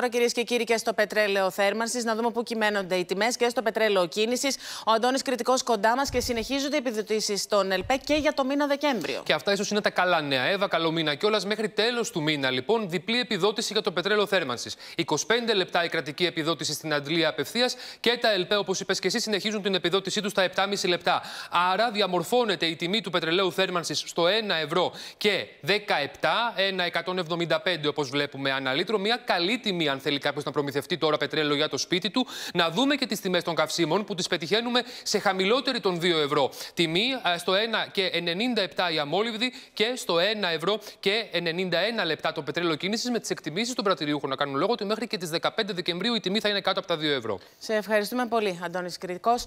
τώρα, κυρίες και κύριοι, και στο πετρέλαιο θέρμανσης, να δούμε πού κυμαίνονται οι τιμές και στο πετρέλαιο κίνησης. Ο Αντώνης κριτικός κοντά μας και συνεχίζονται οι επιδοτήσεις στον ΕΛΠΕ και για το μήνα Δεκέμβριο. Και αυτά ίσως είναι τα καλά νέα. Εύα, καλό μήνα κιόλας. Μέχρι τέλος του μήνα, λοιπόν, διπλή επιδότηση για το πετρέλαιο θέρμανσης. 25 λεπτά η κρατική επιδότηση στην Αντλία απευθείας και τα ΕΛΠΕ, όπως είπες και εσύ, συνεχίζουν την επιδότησή τους στα 7,5 λεπτά. Άρα διαμορφώνεται η τιμή του πετρελαίου θέρμανσης στο 1 ευρώ και 17, 1,175 όπως βλέπουμε αναλύτρο. Μια καλή τιμή αν θέλει κάποιος να προμηθευτεί τώρα πετρέλαιο για το σπίτι του. Να δούμε και τις τιμές των καυσίμων που τις πετυχαίνουμε σε χαμηλότερη των 2 ευρώ. Τιμή ε, στο 1 και 97 η αμόλυβδη και στο 1 ευρώ και 91 λεπτά το πετρέλαιο κίνησης με τις εκτιμήσεις των πρατηριούχων να κάνουν λόγο ότι μέχρι και τις 15 Δεκεμβρίου η τιμή θα είναι κάτω από τα 2 ευρώ. Σε ευχαριστούμε πολύ, Αντώνης Κρητικός.